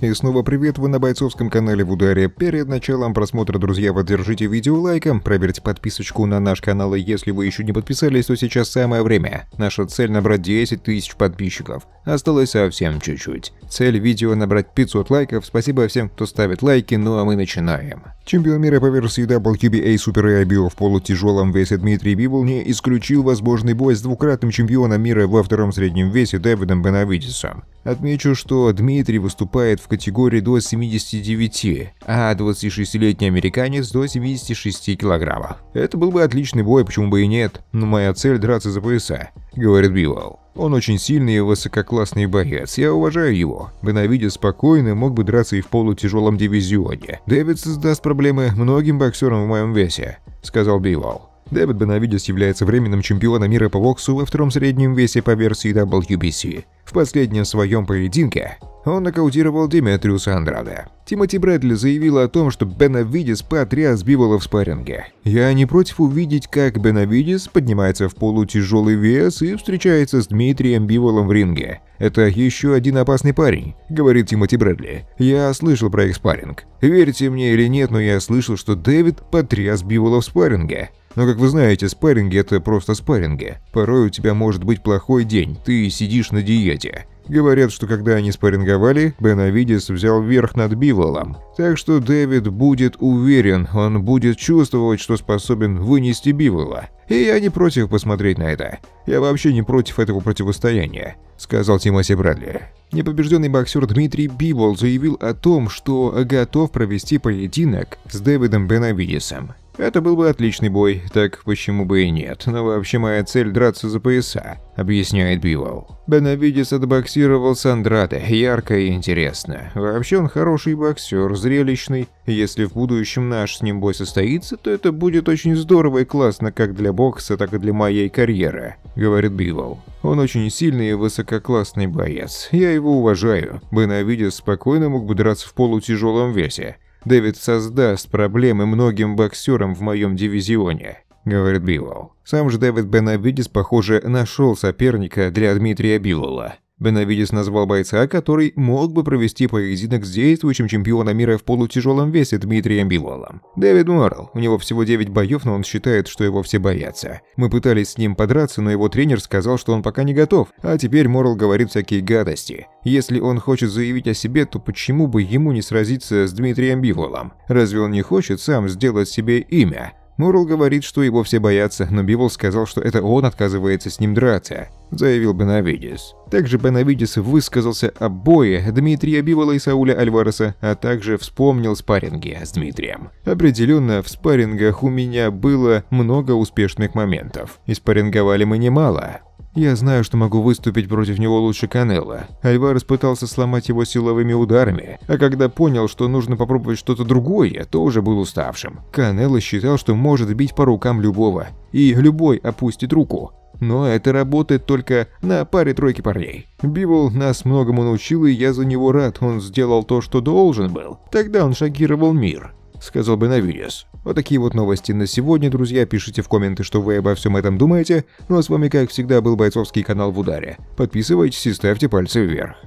И снова привет, вы на бойцовском канале в ударе. Перед началом просмотра, друзья, поддержите видео лайком, проверьте подписочку на наш канал, и если вы еще не подписались, то сейчас самое время. Наша цель набрать 10 тысяч подписчиков. Осталось совсем чуть-чуть. Цель видео набрать 500 лайков, спасибо всем, кто ставит лайки, ну а мы начинаем. Чемпион мира по версии WBA Super IBO в полутяжелом весе Дмитрий Бивол не исключил возможный бой с двукратным чемпионом мира во втором среднем весе Дэвидом Бенавидисом. Отмечу, что Дмитрий выступает в категории до 79, а 26-летний американец до 76 килограммов. Это был бы отличный бой, почему бы и нет, но моя цель – драться за пояса, говорит Бивол. Он очень сильный и высококлассный боец, я уважаю его. Бенавидес спокойно мог бы драться и в полутяжелом дивизионе. Дэвид создаст проблемы многим боксерам в моем весе, сказал Бивол. Дэвид Бенавидес является временным чемпионом мира по боксу во втором среднем весе по версии WBC в последнем своем поединке он нокаутировал Деметриуса Андрада. Тимоти Брэдли заявила о том, что Бенавидис потряс Бивола в спарринге. «Я не против увидеть, как Бенавидис поднимается в полутяжелый вес и встречается с Дмитрием Биволом в ринге. Это еще один опасный парень», — говорит Тимоти Брэдли. «Я слышал про их спарринг. Верьте мне или нет, но я слышал, что Дэвид потряс Бивола в спарринге. Но, как вы знаете, спарринги – это просто спарринги. Порой у тебя может быть плохой день, ты сидишь на диете. Говорят, что когда они спарринговали, Бенавидис взял верх над Биволом. Так что Дэвид будет уверен, он будет чувствовать, что способен вынести Бивола. И я не против посмотреть на это. Я вообще не против этого противостояния», — сказал Тимоси Брэдли. Непобежденный боксер Дмитрий Бивол заявил о том, что готов провести поединок с Дэвидом Бенавидисом. Это был бы отличный бой, так почему бы и нет, но вообще моя цель драться за пояса, объясняет Бивол. Бенавидис отбоксировал Сандрата, ярко и интересно. Вообще он хороший боксер, зрелищный. Если в будущем наш с ним бой состоится, то это будет очень здорово и классно как для бокса, так и для моей карьеры, говорит Бивол. Он очень сильный и высококлассный боец, я его уважаю. Бенавидис спокойно мог бы драться в полутяжелом весе. Дэвид создаст проблемы многим боксерам в моем дивизионе», — говорит Биллоу. Сам же Дэвид Бен похоже, нашел соперника для Дмитрия Биллола. Бенавидис назвал бойца, который мог бы провести поединок с действующим чемпионом мира в полутяжелом весе Дмитрием Билолом. Дэвид Морл. У него всего 9 боев, но он считает, что его все боятся. Мы пытались с ним подраться, но его тренер сказал, что он пока не готов, а теперь Морл говорит всякие гадости. Если он хочет заявить о себе, то почему бы ему не сразиться с Дмитрием Биволом? Разве он не хочет сам сделать себе имя? Морл говорит, что его все боятся, но Бивол сказал, что это он отказывается с ним драться заявил Бенавидис. Также Бенавидис высказался о бое Дмитрия Бивола и Сауля Альвареса, а также вспомнил спарринги с Дмитрием. Определенно, в спаррингах у меня было много успешных моментов. И спарринговали мы немало. Я знаю, что могу выступить против него лучше Канелла. Альварес пытался сломать его силовыми ударами, а когда понял, что нужно попробовать что-то другое, то уже был уставшим. Канелло считал, что может бить по рукам любого, и любой опустит руку но это работает только на паре тройки парней. Бивол нас многому научил, и я за него рад, он сделал то, что должен был. Тогда он шокировал мир. Сказал бы Навильяс. Вот такие вот новости на сегодня, друзья. Пишите в комменты, что вы обо всем этом думаете. Ну а с вами, как всегда, был Бойцовский канал в ударе. Подписывайтесь и ставьте пальцы вверх.